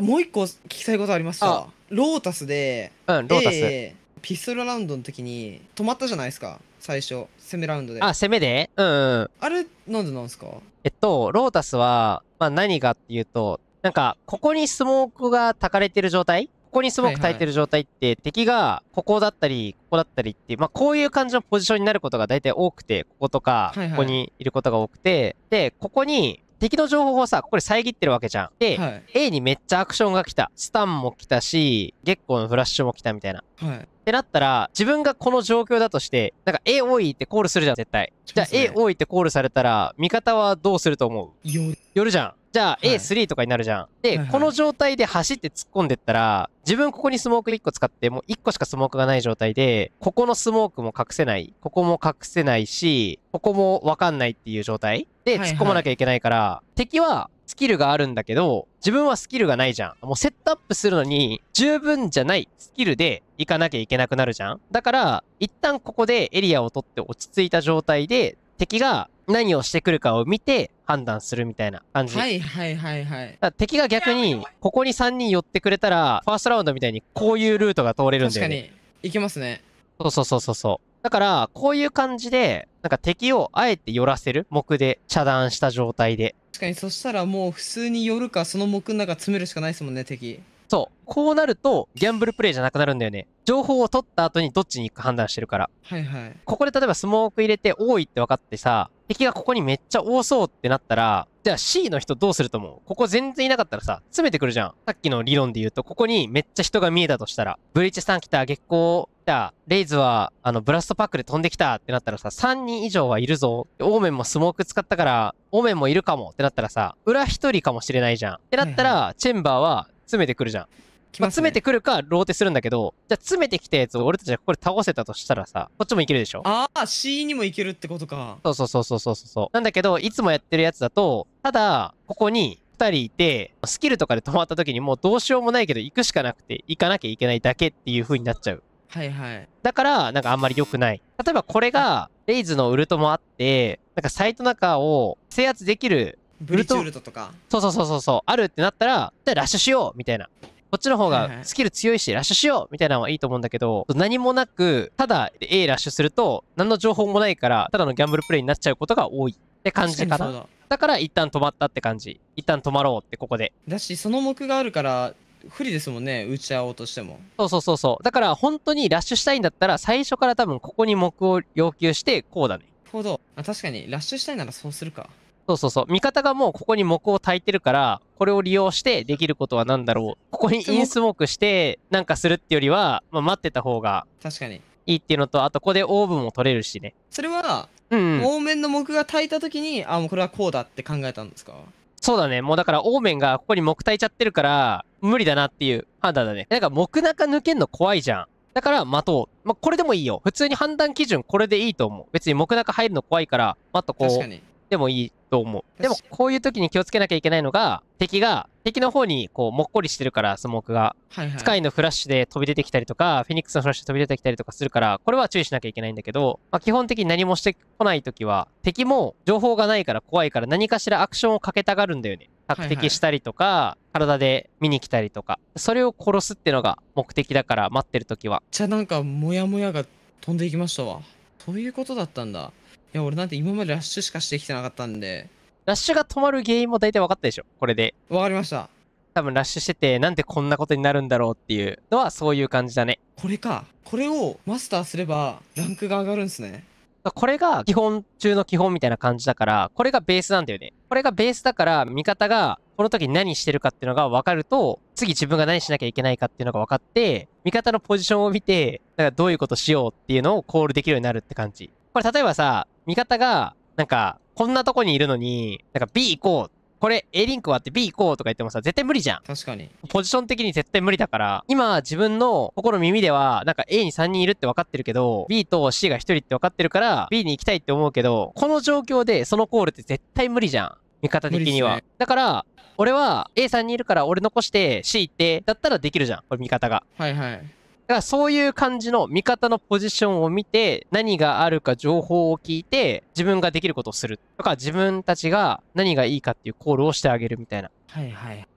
もう一個聞きたいことありましたロータスで、うんロータス、ピストルラウンドの時に止まったじゃないですか最初攻めラウンドであ攻めでうん、うん、あれなんでなんですかえっとロータスは、まあ、何がっていうとなんかここにスモークがたかれてる状態ここにスモーク焚いてる状態って、はいはい、敵がここだったりここだったりってまあ、こういう感じのポジションになることが大体多くてこことかここにいることが多くて、でここに敵の情報をさ、これ遮ってるわけじゃん。で、はい、A にめっちゃアクションが来た。スタンも来たし、月光のフラッシュも来たみたいな。はい、ってなったら、自分がこの状況だとして、なんか A 多いってコールするじゃん、絶対。じゃあ A 多いってコールされたら、味方はどうすると思う寄るじゃん。じゃあ A3 とかになるじゃん。で、この状態で走って突っ込んでったら、自分ここにスモーク1個使って、もう1個しかスモークがない状態で、ここのスモークも隠せない、ここも隠せないし、ここもわかんないっていう状態で突っ込まなきゃいけないから、敵はスキルがあるんだけど、自分はスキルがないじゃん。もうセットアップするのに十分じゃないスキルで行かなきゃいけなくなるじゃん。だから、一旦ここでエリアを取って落ち着いた状態で、敵が何をしてくるかを見て判断するみたいな感じ。はいはいはいはい。敵が逆に、ここに3人寄ってくれたら、ファーストラウンドみたいにこういうルートが通れるんだよね。確かに。いきますね。そうそうそうそうそう。だから、こういう感じで、なんか敵をあえて寄らせる。目で遮断した状態で。確かに、そしたらもう普通に寄るか、その目の中詰めるしかないですもんね、敵。そう。こうなると、ギャンブルプレイじゃなくなるんだよね。情報を取った後にどっちに行くか判断してるから。はいはい。ここで例えばスモーク入れて多いって分かってさ、敵がここにめっちゃ多そうってなったら、じゃあ C の人どうすると思うここ全然いなかったらさ、詰めてくるじゃん。さっきの理論で言うと、ここにめっちゃ人が見えたとしたら、ブリーチさん来た、月光来た、レイズは、あの、ブラストパックで飛んできたってなったらさ、3人以上はいるぞ。オーメンもスモーク使ったから、オーメンもいるかもってなったらさ、裏1人かもしれないじゃん。ってなったら、チェンバーは詰めてくるじゃん。ま詰めてくるか、ローテするんだけど、じゃあ詰めてきたやつを俺たちがここで倒せたとしたらさ、こっちもいけるでしょああ、C にもいけるってことか。そうそうそうそうそうそう。なんだけど、いつもやってるやつだと、ただ、ここに2人いて、スキルとかで止まった時にもうどうしようもないけど、行くしかなくて、行かなきゃいけないだけっていう風になっちゃう。はいはい。だから、なんかあんまり良くない。例えばこれが、レイズのウルトもあって、なんかサイト中を制圧できるブリールトとか。そうそうそうそう。あるってなったら、じゃあラッシュしようみたいな。こっちの方がスキル強いし、ラッシュしようみたいなのはいいと思うんだけど、何もなく、ただ A ラッシュすると、何の情報もないから、ただのギャンブルプレイになっちゃうことが多いって感じかな。かだから一旦止まったって感じ。一旦止まろうってここで。だし、その目があるから、不利ですもんね打ち合おうとしてもそうそうそうそうだから本当にラッシュしたいんだったら最初から多分ここに目を要求してこうだねなるほど確かにラッシュしたいならそうするかそうそうそう。味方がもうここに木を焚いてるから、これを利用してできることは何だろう。ここにインスモークしてなんかするってよりは、まあ、待ってた方が。確かに。いいっていうのと、あとここでオーブンも取れるしね。それは、うん、オーメンの木が焚いた時に、あ、もうこれはこうだって考えたんですかそうだね。もうだから、オーメンがここに木焚いちゃってるから、無理だなっていう判断だね。なんか木中抜けんの怖いじゃん。だから、待とう。まあ、これでもいいよ。普通に判断基準、これでいいと思う。別に木中入るの怖いから、待っとこう、でもいいと思う。でも、こういう時に気をつけなきゃいけないのが、敵が、敵の方に、こう、もっこりしてるから、スモークが。はいはい、スカイのフラッシュで飛び出てきたりとか、フェニックスのフラッシュで飛び出てきたりとかするから、これは注意しなきゃいけないんだけど、まあ、基本的に何もしてこない時は、敵も情報がないから怖いから、何かしらアクションをかけたがるんだよね。索敵したりとか、はいはい、体で見に来たりとか、それを殺すってのが目的だから、待ってる時は。じゃあなんか、モヤモヤが飛んでいきましたわ。そういうことだったんだ。や、俺なんて今までラッシュしかしてきてなかったんで。ラッシュが止まる原因も大体分かったでしょこれで。分かりました。多分ラッシュしてて、なんでこんなことになるんだろうっていうのはそういう感じだね。これか。これをマスターすれば、ランクが上がるんすね。これが基本中の基本みたいな感じだから、これがベースなんだよね。これがベースだから、味方がこの時何してるかっていうのが分かると、次自分が何しなきゃいけないかっていうのが分かって、味方のポジションを見て、だからどういうことしようっていうのをコールできるようになるって感じ。これ例えばさ、味方が、なんか、こんなとこにいるのに、なんか B 行こう。これ A リンク終わって B 行こうとか言ってもさ、絶対無理じゃん。確かに。ポジション的に絶対無理だから、今自分の心耳では、なんか A に3人いるって分かってるけど、B と C が1人って分かってるから、B に行きたいって思うけど、この状況でそのコールって絶対無理じゃん。味方的には。ね、だから、俺は A 3人にいるから俺残して C 行って、だったらできるじゃん。これ味方が。はいはい。からそういう感じの味方のポジションを見て、何があるか情報を聞いて、自分ができることをする。とか、自分たちが何がいいかっていうコールをしてあげるみたいな。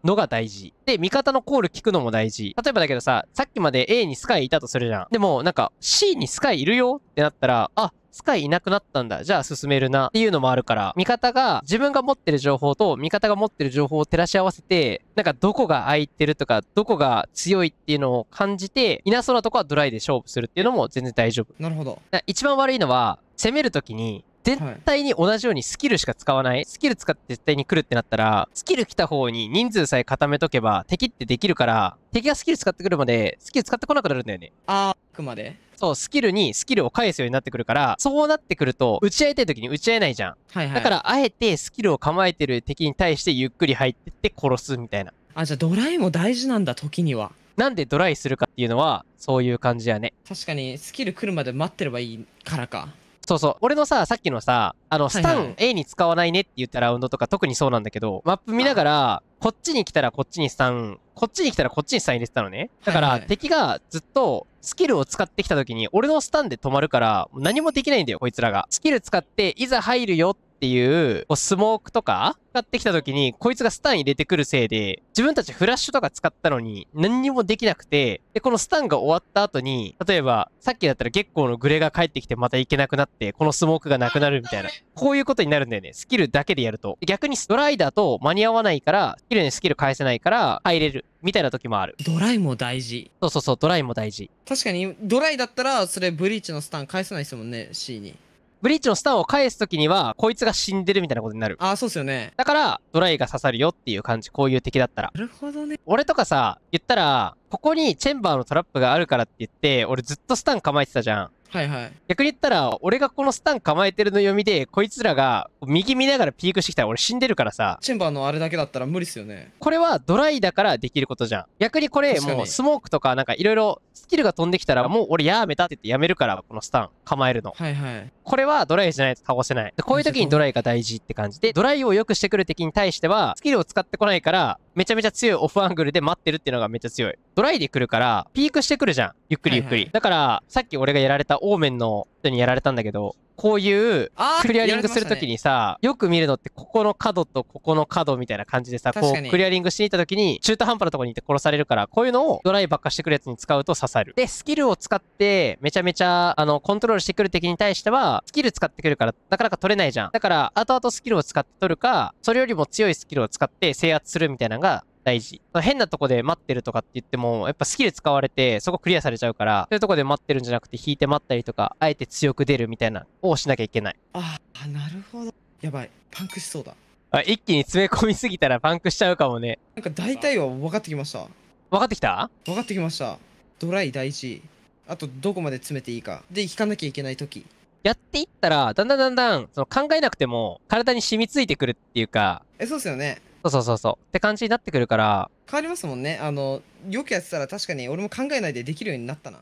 のが大事。で、味方のコール聞くのも大事。例えばだけどさ、さっきまで A にスカイいたとするじゃん。でも、なんか C にスカイいるよってなったら、あ、スカイいなくなったんだ。じゃあ進めるな。っていうのもあるから、味方が自分が持ってる情報と味方が持ってる情報を照らし合わせて、なんかどこが空いてるとか、どこが強いっていうのを感じて、いなそうなとこはドライで勝負するっていうのも全然大丈夫。なるほど。一番悪いのは、攻めるときに、絶対に同じようにスキルしか使わない。スキル使って絶対に来るってなったら、スキル来た方に人数さえ固めとけば敵ってできるから、敵がスキル使ってくるまでスキル使ってこなくなるんだよね。あくまでそう、スキルにスキルを返すようになってくるから、そうなってくると、打ち合いたい時に打ち合えないじゃん。はいはい。だから、あえてスキルを構えてる敵に対してゆっくり入ってって殺すみたいな。あ、じゃあドライも大事なんだ、時には。なんでドライするかっていうのは、そういう感じやね。確かに、スキル来るまで待ってればいいからか。そうそう。俺のさ、さっきのさ、あの、スタン A に使わないねって言ったラウンドとか特にそうなんだけど、マップ見ながら、こっちに来たらこっちにスタン、こっちに来たらこっちにスタン入れてたのね。だから、敵がずっとスキルを使ってきた時に、俺のスタンで止まるから、何もできないんだよ、こいつらが。スキル使って、いざ入るよってっていう、こうスモークとか使ってきた時に、こいつがスタン入れてくるせいで、自分たちフラッシュとか使ったのに何にもできなくて、で、このスタンが終わった後に、例えば、さっきだったら月光のグレが帰ってきてまた行けなくなって、このスモークがなくなるみたいな、こういうことになるんだよね。スキルだけでやると。逆にドライだと間に合わないから、スキルにスキル返せないから、入れる。みたいな時もある。ドライも大事。そうそうそう、ドライも大事。確かに、ドライだったら、それブリーチのスタン返せないですもんね、C に。ブリーチのスタンを返すときには、こいつが死んでるみたいなことになる。あ、そうっすよね。だから、ドライが刺さるよっていう感じ、こういう敵だったら。なるほどね。俺とかさ、言っったら、ここにチェンバーのトラップがあるからって言って、俺ずっとスタン構えてたじゃん。はいはい。逆に言ったら、俺がこのスタン構えてるの読みで、こいつらが右見ながらピークしてきたら俺死んでるからさ。チェンバーのあれだけだったら無理っすよね。これはドライだからできることじゃん。逆にこれ、もうスモークとかなんかいろいろスキルが飛んできたら、もう俺やめたって言ってやめるから、このスタン構えるの。はいはい。これはドライじゃないと倒せない。こういう時にドライが大事って感じで、ドライを良くしてくる敵に対しては、スキルを使ってこないから、めちゃめちゃ強いオフアングルで待ってるっていうのがめっちゃ強い。ドライで来るから、ピークしてくるじゃん。ゆっくりゆっくり。はいはい、だから、さっき俺がやられたオーメンの人にやられたんだけど、こういう、クリアリングするときにさ、よく見るのって、ここの角とここの角みたいな感じでさ、こう、クリアリングしに行ったときに、中途半端なとこにいて殺されるから、こういうのをドライばっかしてくるやつに使うと刺さる。で、スキルを使って、めちゃめちゃ、あの、コントロールしてくる敵に対しては、スキル使ってくるから、なかなか取れないじゃん。だから、後々スキルを使って取るか、それよりも強いスキルを使って制圧するみたいなのが、大事。変なとこで待ってるとかって言っても、やっぱスキル使われて、そこクリアされちゃうから、そういうとこで待ってるんじゃなくて、引いて待ったりとか、あえて強く出るみたいな、をしなきゃいけない。ああ、なるほど。やばい。パンクしそうだ。あ、一気に詰め込みすぎたらパンクしちゃうかもね。なんか大体は分かってきました。分かってきた分かってきました。ドライ大事。あと、どこまで詰めていいか。で、引かなきゃいけない時。やっていったら、だんだんだんだん、その考えなくても、体に染みついてくるっていうか。え、そうですよね。そうそうそうそう。って感じになってくるから。変わりますもんね。あの、よくやってたら確かに俺も考えないでできるようになったな。